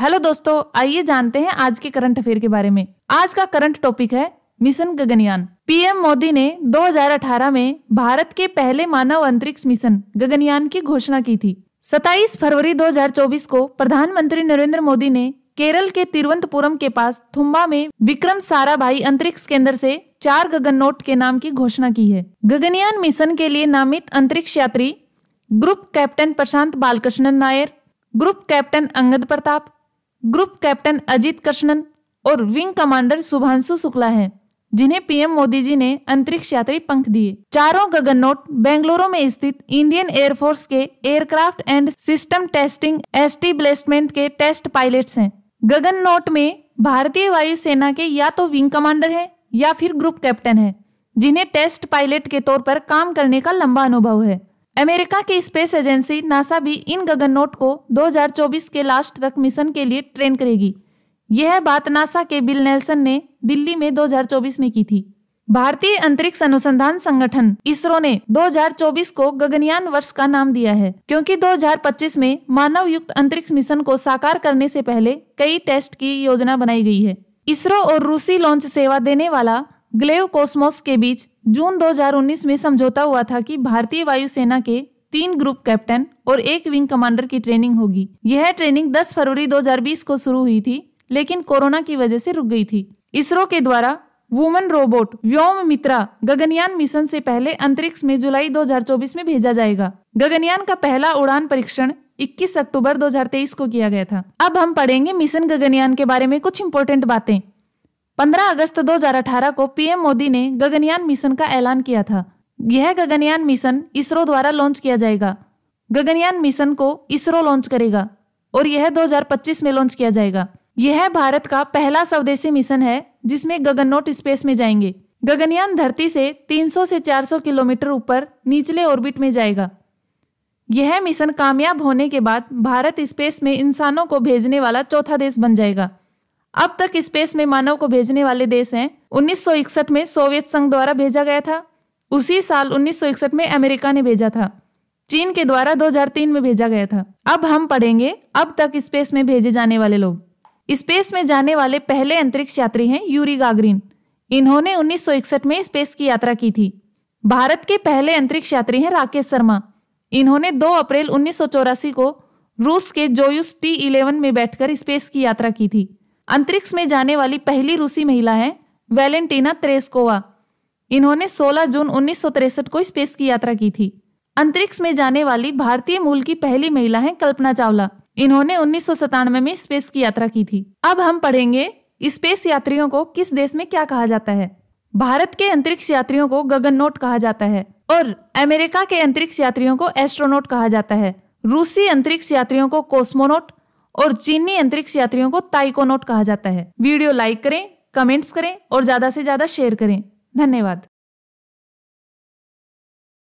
hello दोस्तों आइए जानते हैं आज के करंट अफेयर के बारे में आज का करंट टॉपिक है मिशन गगनयान पीएम मोदी ने 2018 में भारत के पहले मानव अंतरिक्ष मिशन गगनयान की घोषणा की थी 27 फरवरी 2024 को प्रधानमंत्री नरेंद्र मोदी ने केरल के तिरुवंतपुरम के पास थुम्बा में विक्रम साराभाई अंतरिक्ष केंद्र से चार गगन नोट के नाम की घोषणा की है गगनयान मिशन के लिए नामित अंतरिक्ष यात्री group captain Prashant Balakrishnan Nair group captain Angad Pratap group captain Ajit Krishnan और विंग कमांडर शुभांशु शुक्ला हैं जिन्हें पीएम मोदी जी ने अंतरिक्ष यात्री पंख दिए चारों गगनोट बेंगलुरु में स्थित इंडियन एयरफोर्स के aircraft and system testing establishment के टेस्ट है हैं नोट में भारतीय वायुसेना के या तो विंग कमांडर हैं या फिर ग्रुप कैप्टन हैं जिन्हें टेस्ट पायलट के तौर पर काम करने का लंबा अनुभव है अमेरिका की स्पेस एजेंसी नासा भी इन गगननोट को 2024 के लास्ट तक मिशन के लिए ट्रेन करेगी यह बात नासा के बिल नेल्सन ने दिल्ली में 2024 में की थी भारतीय अंतरिक्ष अनुसंधान संगठन इसरो ने 2024 को गगनयान वर्ष का नाम दिया है क्योंकि 2025 में मानव युक्त अंतरिक्ष मिशन को साकार करने से पहले कई टेस्ट की योजना बनाई गई है इसरो और रूसी लॉन्च सेवा देने वाला ग्लेव कोस्मोस के बीच जून 2019 में समझौता हुआ था कि भारतीय वायुसेना के तीन ग्रुप कैप्टन और एक विंग कमांडर की ट्रेनिंग होगी यह ट्रेनिंग 10 फरवरी 2020 को शुरू हुई थी लेकिन कोरोना की वजह से रुक गई थी इसरो के द्वारा woman robot Vyom Mitra Gaganyaan mission से पहले अंतरिक्ष में जुलाई 2024 में भेजा जाएगा गगनयान का पहला उड़ान परीक्षण 21 अक्टूबर 2023 को किया गया था अब हम पढ़ेंगे मिशन गगनयान के बारे में कुछ इम्पोर्टेंट बातें 15 अगस्त 2018 को पीएम मोदी ने गगनयान मिशन का ऐलान किया था यह गगनयान मिशन इसरो द्वारा लॉन्च किया जाएगा गगनयान मिशन को इसरो लॉन्च करेगा और यह 2025 में लॉन्च किया जाएगा यह भारत का पहला स्वदेशी मिशन है जिसमें गगनोट स्पेस में जाएंगे गगनयान धरती से 300 से 400 किलोमीटर ऊपर निचले ऑर्बिट में जाएगा यह मिशन कामयाब होने के बाद भारत स्पेस में इंसानों को भेजने वाला चौथा देश बन जाएगा अब तक स्पेस में मानव को भेजने वाले देश हैं 1961 में सोवियत संघ द्वारा भेजा गया था उसी साल 1961 में अमेरिका ने भेजा था चीन के द्वारा 2003 में भेजा गया था अब हम पढ़ेंगे अब तक स्पेस में भेजे जाने वाले लोग स्पेस में जाने वाले पहले अंतरिक्ष यात्री हैं यूरी गागरिन इन्होंने 1961 में स्पेस की यात्रा की थी भारत के पहले अंतरिक्ष यात्री हैं राकेश शर्मा इन्होंने 2 अप्रैल उन्नीस को रूस के जोयुस टी इलेवन में बैठकर स्पेस की यात्रा की थी अंतरिक्ष में जाने वाली पहली रूसी महिला हैं वेलेंटीना त्रेस्कोवा इन्होंने 16 जून उन्नीस को स्पेस की यात्रा की थी अंतरिक्ष में जाने वाली भारतीय मूल की पहली महिला हैं कल्पना चावला इन्होंने उन्नीस में स्पेस की यात्रा की थी अब हम पढ़ेंगे स्पेस यात्रियों को किस देश में क्या कहा जाता है भारत के अंतरिक्ष यात्रियों को गगननोट कहा जाता है और अमेरिका के अंतरिक्ष यात्रियों को एस्ट्रोनोट कहा जाता है रूसी अंतरिक्ष यात्रियों को कोस्मोनोट और चीनी अंतरिक्ष यात्रियों को ताइकोनोट कहा जाता है वीडियो लाइक करें कमेंट्स करें और ज्यादा से ज्यादा शेयर करें धन्यवाद